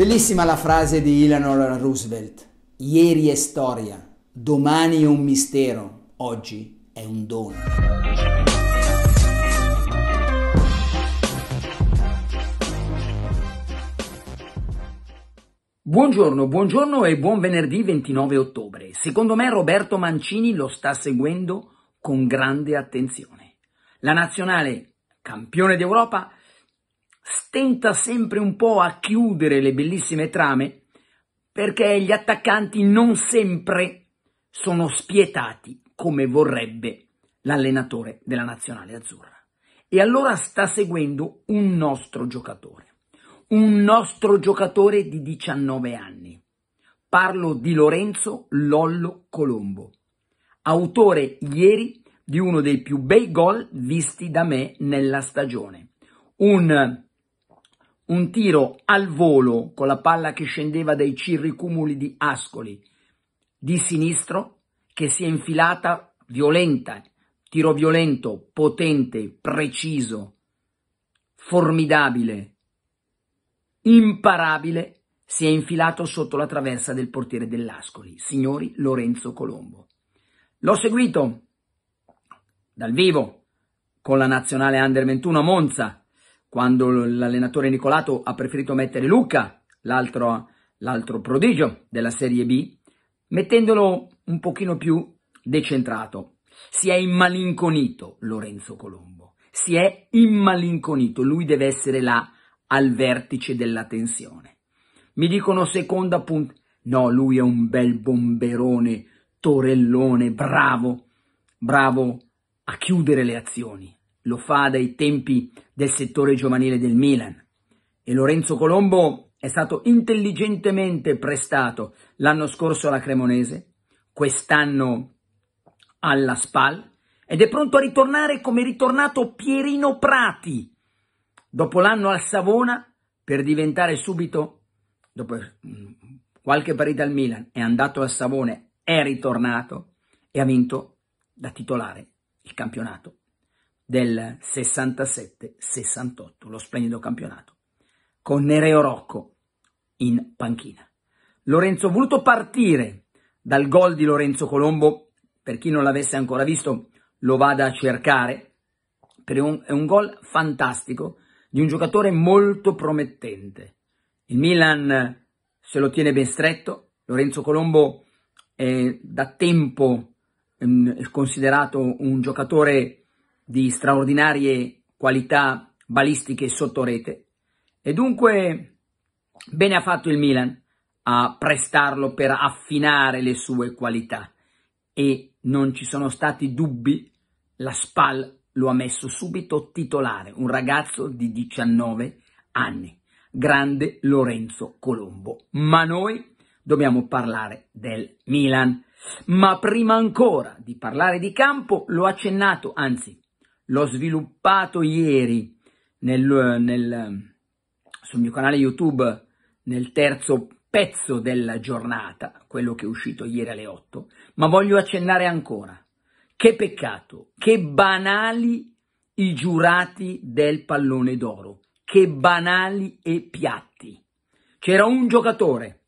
Bellissima la frase di Eleanor Roosevelt. Ieri è storia, domani è un mistero, oggi è un dono. Buongiorno, buongiorno e buon venerdì 29 ottobre. Secondo me Roberto Mancini lo sta seguendo con grande attenzione. La nazionale, campione d'Europa, stenta sempre un po' a chiudere le bellissime trame perché gli attaccanti non sempre sono spietati come vorrebbe l'allenatore della nazionale azzurra. E allora sta seguendo un nostro giocatore, un nostro giocatore di 19 anni. Parlo di Lorenzo Lollo Colombo, autore ieri di uno dei più bei gol visti da me nella stagione. Un un tiro al volo con la palla che scendeva dai cirricumuli di Ascoli, di sinistro, che si è infilata violenta, tiro violento, potente, preciso, formidabile, imparabile, si è infilato sotto la traversa del portiere dell'Ascoli, signori Lorenzo Colombo. L'ho seguito dal vivo con la nazionale Under 21 a Monza, quando l'allenatore Nicolato ha preferito mettere Luca, l'altro, l'altro prodigio della Serie B, mettendolo un pochino più decentrato. Si è immalinconito Lorenzo Colombo, si è immalinconito, lui deve essere là al vertice della tensione. Mi dicono seconda punta, no, lui è un bel bomberone, torellone, bravo, bravo a chiudere le azioni, lo fa dai tempi del settore giovanile del Milan e Lorenzo Colombo è stato intelligentemente prestato l'anno scorso alla Cremonese, quest'anno alla SPAL ed è pronto a ritornare come è ritornato Pierino Prati dopo l'anno al Savona per diventare subito, dopo mm, qualche parità al Milan, è andato al Savone, è ritornato e ha vinto da titolare il campionato del 67-68, lo splendido campionato, con Nereo Rocco in panchina. Lorenzo, ho voluto partire dal gol di Lorenzo Colombo, per chi non l'avesse ancora visto lo vada a cercare, un, è un gol fantastico di un giocatore molto promettente. Il Milan se lo tiene ben stretto, Lorenzo Colombo è da tempo è mm, considerato un giocatore di straordinarie qualità balistiche sotto rete e dunque bene ha fatto il Milan a prestarlo per affinare le sue qualità e non ci sono stati dubbi, la Spal lo ha messo subito titolare, un ragazzo di 19 anni, grande Lorenzo Colombo. Ma noi dobbiamo parlare del Milan. Ma prima ancora di parlare di campo, l'ho accennato, anzi l'ho sviluppato ieri nel, nel, sul mio canale YouTube nel terzo pezzo della giornata, quello che è uscito ieri alle 8, ma voglio accennare ancora. Che peccato, che banali i giurati del pallone d'oro, che banali e piatti. C'era un giocatore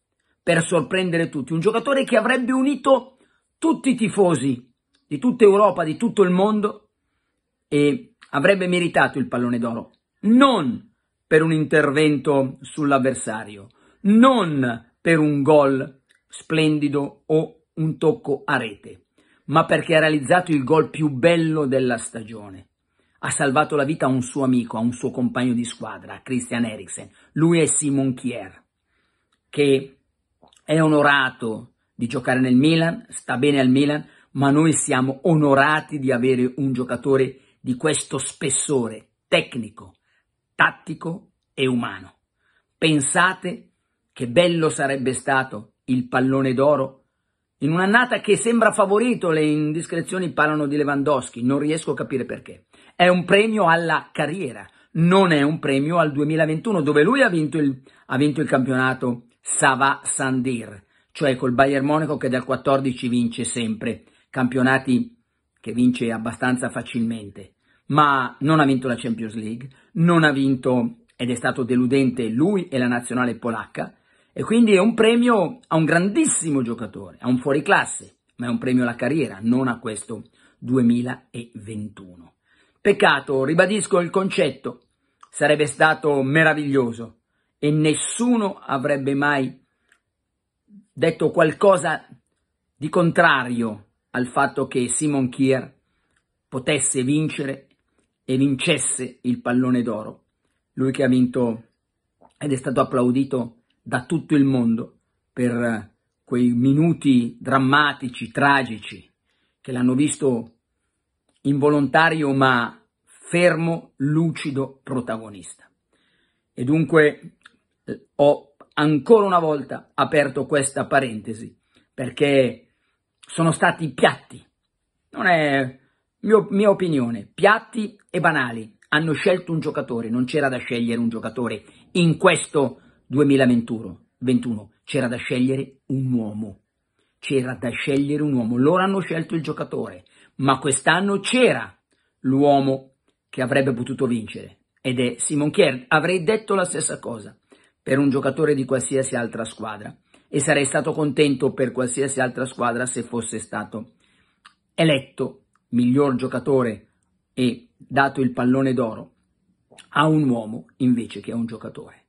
per sorprendere tutti, un giocatore che avrebbe unito tutti i tifosi di tutta Europa, di tutto il mondo, e avrebbe meritato il pallone d'oro, non per un intervento sull'avversario, non per un gol splendido o un tocco a rete, ma perché ha realizzato il gol più bello della stagione. Ha salvato la vita a un suo amico, a un suo compagno di squadra, Christian Eriksen. Lui è Simon Kier, che è onorato di giocare nel Milan, sta bene al Milan, ma noi siamo onorati di avere un giocatore di questo spessore tecnico, tattico e umano. Pensate che bello sarebbe stato il pallone d'oro in un'annata che sembra favorito, le indiscrezioni parlano di Lewandowski, non riesco a capire perché. È un premio alla carriera, non è un premio al 2021 dove lui ha vinto il, ha vinto il campionato Sava Sandir, cioè col Bayern Monaco che dal 14 vince sempre, campionati che vince abbastanza facilmente ma non ha vinto la Champions League, non ha vinto ed è stato deludente lui e la nazionale polacca e quindi è un premio a un grandissimo giocatore, a un fuoriclasse, ma è un premio alla carriera, non a questo 2021. Peccato, ribadisco il concetto, sarebbe stato meraviglioso e nessuno avrebbe mai detto qualcosa di contrario al fatto che Simon Kier potesse vincere e vincesse il pallone d'oro. Lui che ha vinto ed è stato applaudito da tutto il mondo per eh, quei minuti drammatici, tragici, che l'hanno visto involontario ma fermo, lucido protagonista. E dunque eh, ho ancora una volta aperto questa parentesi perché sono stati piatti. Non è mio, mia opinione, piatti e banali hanno scelto un giocatore, non c'era da scegliere un giocatore in questo 2021, 21, c'era da scegliere un uomo, c'era da scegliere un uomo, loro hanno scelto il giocatore, ma quest'anno c'era l'uomo che avrebbe potuto vincere ed è Simon Kier, avrei detto la stessa cosa per un giocatore di qualsiasi altra squadra e sarei stato contento per qualsiasi altra squadra se fosse stato eletto miglior giocatore e dato il pallone d'oro a un uomo invece che a un giocatore.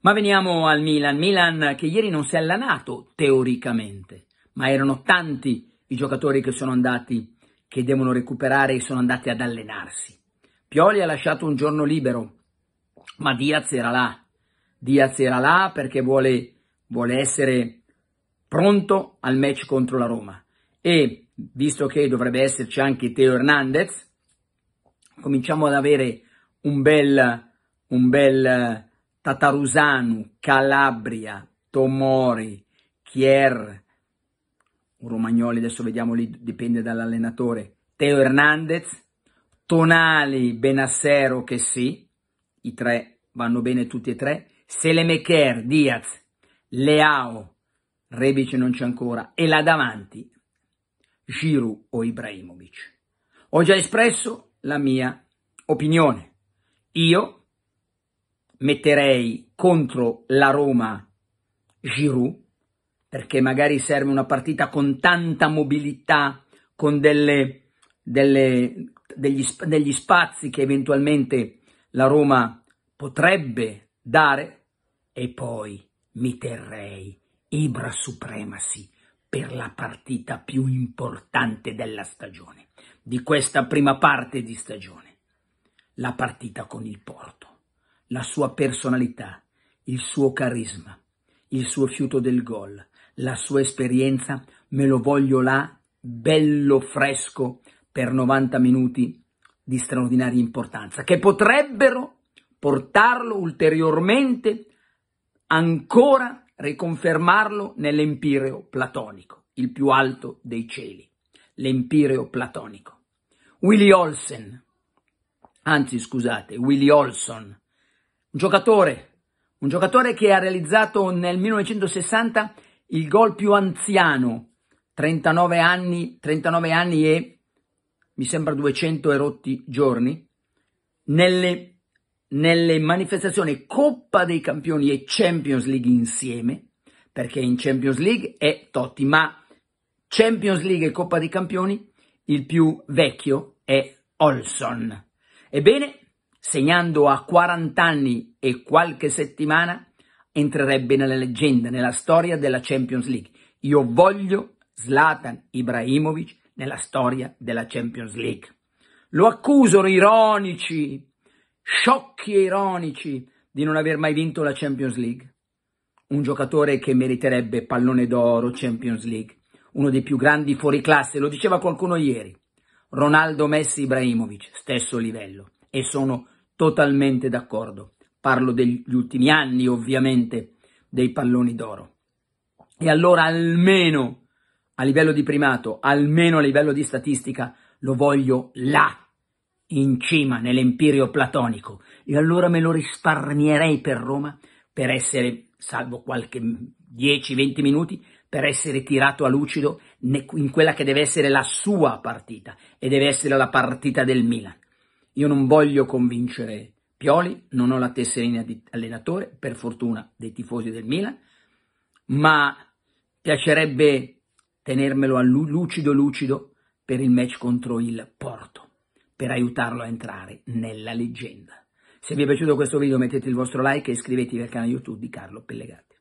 Ma veniamo al Milan. Milan che ieri non si è allanato teoricamente, ma erano tanti i giocatori che sono andati, che devono recuperare e sono andati ad allenarsi. Pioli ha lasciato un giorno libero, ma Diaz era là. Diaz era là perché vuole, vuole essere pronto al match contro la Roma. E visto che dovrebbe esserci anche Teo Hernandez, cominciamo ad avere un bel, un bel eh, Tatarusanu, Calabria, Tomori, Chier, romagnoli, adesso vediamo lì, dipende dall'allenatore, Teo Hernandez, Tonali, Benassero che sì, i tre vanno bene tutti e tre, Selemecher, Diaz, Leao, Rebic non c'è ancora, e là davanti Giroud o Ibrahimovic. Ho già espresso la mia opinione. Io metterei contro la Roma Giroud perché magari serve una partita con tanta mobilità, con delle, delle, degli, degli spazi che eventualmente la Roma potrebbe dare e poi mi terrei Ibra Supremacy per la partita più importante della stagione, di questa prima parte di stagione, la partita con il Porto, la sua personalità, il suo carisma, il suo fiuto del gol, la sua esperienza, me lo voglio là, bello fresco, per 90 minuti di straordinaria importanza, che potrebbero portarlo ulteriormente ancora riconfermarlo nell'Empireo platonico, il più alto dei cieli, l'Empireo platonico. Willy Olsen, anzi scusate, Willy Olson, un giocatore, un giocatore che ha realizzato nel 1960 il gol più anziano, 39 anni, 39 anni e mi sembra 200 erotti giorni, nelle nelle manifestazioni Coppa dei Campioni e Champions League insieme, perché in Champions League è Totti, ma Champions League e Coppa dei Campioni il più vecchio è Olson. Ebbene, segnando a 40 anni e qualche settimana, entrerebbe nella leggenda, nella storia della Champions League. Io voglio Zlatan Ibrahimovic nella storia della Champions League. Lo accusano ironici sciocchi e ironici di non aver mai vinto la Champions League. Un giocatore che meriterebbe pallone d'oro, Champions League, uno dei più grandi fuori classe, lo diceva qualcuno ieri. Ronaldo Messi Ibrahimovic, stesso livello, e sono totalmente d'accordo. Parlo degli ultimi anni, ovviamente, dei palloni d'oro. E allora almeno a livello di primato, almeno a livello di statistica, lo voglio là in cima nell'empirio platonico e allora me lo risparmierei per Roma per essere, salvo qualche 10-20 minuti, per essere tirato a lucido in quella che deve essere la sua partita e deve essere la partita del Milan. Io non voglio convincere Pioli, non ho la tesserina di allenatore, per fortuna dei tifosi del Milan, ma piacerebbe tenermelo a lucido lucido per il match contro il Porto per aiutarlo a entrare nella leggenda. Se vi è piaciuto questo video mettete il vostro like e iscrivetevi al canale YouTube di Carlo Pellegatti.